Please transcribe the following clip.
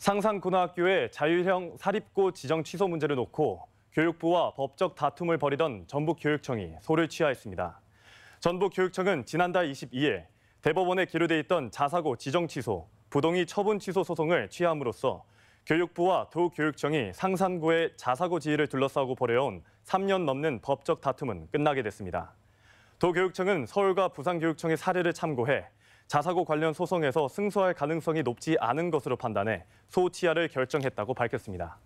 상산고등학교의 자율형 사립고 지정 취소 문제를 놓고 교육부와 법적 다툼을 벌이던 전북교육청이 소를 취하했습니다. 전북교육청은 지난달 22일 대법원에 기류돼 있던 자사고 지정 취소, 부동의 처분 취소 소송을 취함으로써 교육부와 도교육청이 상산고의 자사고 지위를 둘러싸고 벌여온 3년 넘는 법적 다툼은 끝나게 됐습니다. 도교육청은 서울과 부산교육청의 사례를 참고해 자사고 관련 소송에서 승소할 가능성이 높지 않은 것으로 판단해 소치아를 결정했다고 밝혔습니다.